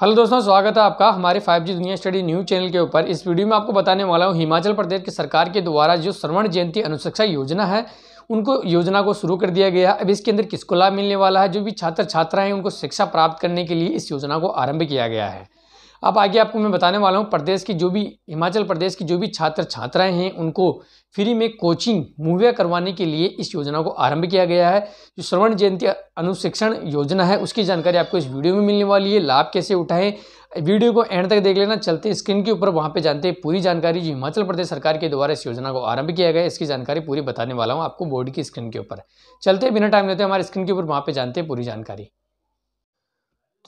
hello दोस्तों स्वागत है आपका हमारे 5G दुनिया स्टडी न्यूज चैनल के ऊपर इस वीडियो में आपको बताने वाला हूँ हिमाचल प्रदेश की सरकार के द्वारा जो श्रवण जयंती अनुशिक्षा योजना है उनको योजना को शुरू कर दिया गया है अब इसके अंदर किसको लाभ मिलने वाला है जो भी छात्र छात्राएं उनको शिक्षा प्राप्त करने के लिए इस योजना को आरंभ किया गया है अब आगे आपको मैं बताने वाला हूँ प्रदेश की जो भी हिमाचल प्रदेश की जो भी छात्र छात्राएं हैं उनको फ्री में कोचिंग मुहैया करवाने के लिए इस योजना को आरंभ किया गया है जो श्रवण जयंती अनुशिक्षण योजना है उसकी जानकारी आपको इस वीडियो में मिलने वाली है लाभ कैसे उठाएं वीडियो को एंड तक देख लेना चलते स्क्रीन के ऊपर वहाँ पर जानते हैं पूरी जानकारी जो हिमाचल प्रदेश सरकार के द्वारा इस योजना को आरंभ किया गया इसकी जानकारी पूरी बताने वाला हूँ आपको बोर्ड की स्क्रीन के ऊपर चलते बिना टाइम लेते हमारे स्क्रीन के ऊपर वहाँ पर जानते हैं पूरी जानकारी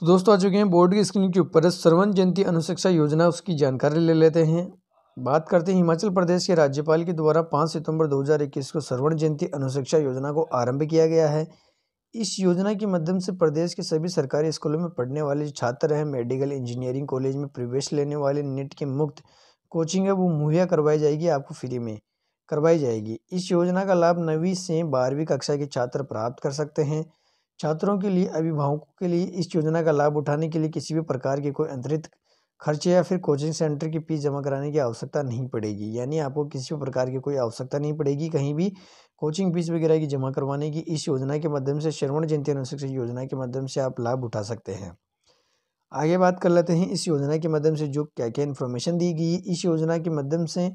तो दोस्तों आ चुके हैं बोर्ड की स्क्रीन के ऊपर सरवन जयंती अनुशिक्षा योजना उसकी जानकारी ले लेते हैं बात करते हैं हिमाचल प्रदेश के राज्यपाल के द्वारा 5 सितंबर 2021 को सरवण जयंती अनुशिक्षा योजना को आरंभ किया गया है इस योजना के माध्यम से प्रदेश के सभी सरकारी स्कूलों में पढ़ने वाले छात्र हैं मेडिकल इंजीनियरिंग कॉलेज में प्रवेश लेने वाले नेट के मुक्त कोचिंग है वो मुहैया करवाई जाएगी आपको फ्री में करवाई जाएगी इस योजना का लाभ नवीं से बारहवीं कक्षा के छात्र प्राप्त कर सकते हैं छात्रों के लिए अभिभावकों के लिए इस योजना का लाभ उठाने के लिए किसी भी प्रकार के कोई अंतरित खर्च या फिर कोचिंग सेंटर की फ़ीस जमा कराने की आवश्यकता नहीं पड़ेगी यानी आपको किसी भी प्रकार की कोई आवश्यकता नहीं पड़ेगी कहीं भी कोचिंग फीस वगैरह की जमा करवाने की इस योजना के माध्यम से श्रवण जयंती अनुशिक्षण योजना के माध्यम से आप लाभ उठा सकते हैं आगे बात कर लेते हैं इस योजना के माध्यम से जो क्या क्या इन्फॉर्मेशन दी गई इस योजना के माध्यम से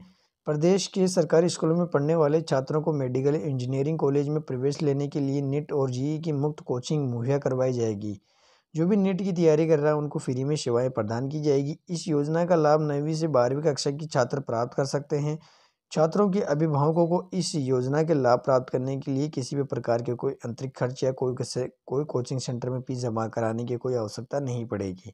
प्रदेश के सरकारी स्कूलों में पढ़ने वाले छात्रों को मेडिकल इंजीनियरिंग कॉलेज में प्रवेश लेने के लिए नेट और जीई की मुफ्त कोचिंग मुहैया करवाई जाएगी जो भी नेट की तैयारी कर रहा है उनको फ्री में सेवाएं प्रदान की जाएगी इस योजना का लाभ नवीं से बारहवीं कक्षा की छात्र प्राप्त कर सकते हैं छात्रों के अभिभावकों को इस योजना के लाभ प्राप्त करने के लिए किसी भी प्रकार के कोई आंतरिक खर्च या कोई कोई कोचिंग सेंटर में फीस जमा कराने की कोई आवश्यकता नहीं पड़ेगी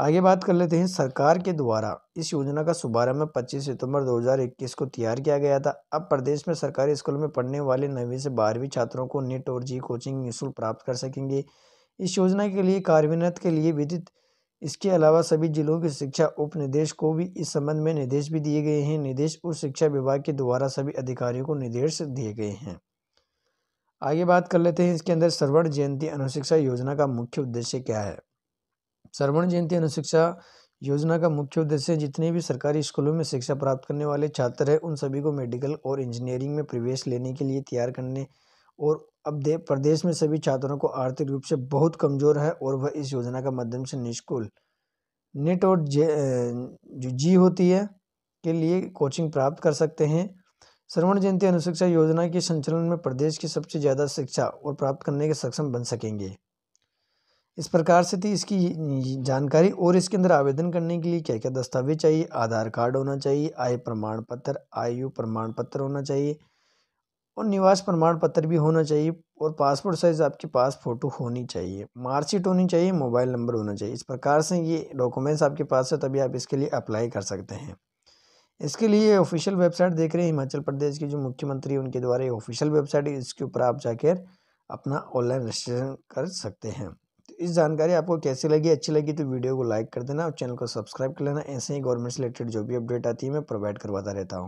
आगे बात कर लेते हैं सरकार के द्वारा इस योजना का शुभारंभ पच्चीस सितंबर 2021 को तैयार किया गया था अब प्रदेश में सरकारी स्कूल में पढ़ने वाले नवीं से बारहवीं छात्रों को नेट और जी कोचिंग निःशुल्क प्राप्त कर सकेंगे इस योजना के लिए कार्यान्वित के लिए विदित इसके अलावा सभी जिलों के शिक्षा उप निदेश को भी इस संबंध में निर्देश भी दिए गए हैं निर्देश उच्च शिक्षा विभाग के द्वारा सभी अधिकारियों को निर्देश दिए गए हैं आगे बात कर लेते हैं इसके अंदर सर्वण जयंती अनुशिक्षा योजना का मुख्य उद्देश्य क्या है श्रवण जयंती अनुशिक्षा योजना का मुख्य उद्देश्य जितने भी सरकारी स्कूलों में शिक्षा प्राप्त करने वाले छात्र हैं उन सभी को मेडिकल और इंजीनियरिंग में प्रवेश लेने के लिए तैयार करने और अब दे प्रदेश में सभी छात्रों को आर्थिक रूप से बहुत कमज़ोर है और वह इस योजना का माध्यम से निष्कुल नेट और जे जो जी होती है के लिए कोचिंग प्राप्त कर सकते हैं श्रवण जयंती अनुशिक्षा योजना के संचालन में प्रदेश की सबसे ज़्यादा शिक्षा और प्राप्त करने के सक्षम बन सकेंगे इस प्रकार से थी इसकी जानकारी और इसके अंदर आवेदन करने के लिए क्या क्या दस्तावेज चाहिए आधार कार्ड होना चाहिए आय प्रमाण पत्र आयु प्रमाण पत्र होना चाहिए और निवास प्रमाण पत्र भी होना चाहिए और पासपोर्ट साइज़ आपके पास फ़ोटो होनी चाहिए मार्कशीट होनी चाहिए मोबाइल नंबर होना चाहिए इस प्रकार से ये डॉक्यूमेंट्स आपके पास है तभी आप इसके लिए अप्लाई कर सकते हैं इसके लिए ऑफिशियल वेबसाइट देख रहे हैं हिमाचल प्रदेश के जो मुख्यमंत्री उनके द्वारा ऑफिशियल वेबसाइट है इसके ऊपर आप जाकर अपना ऑनलाइन रजिस्ट्रेशन कर सकते हैं इस जानकारी आपको कैसी लगी अच्छी लगी तो वीडियो को लाइक कर देना और चैनल को सब्सक्राइब कर लेना ऐसे ही गवर्नमेंट से रिलेटेड जो भी अपडेट आती है मैं प्रोवाइड करवाता रहता हूँ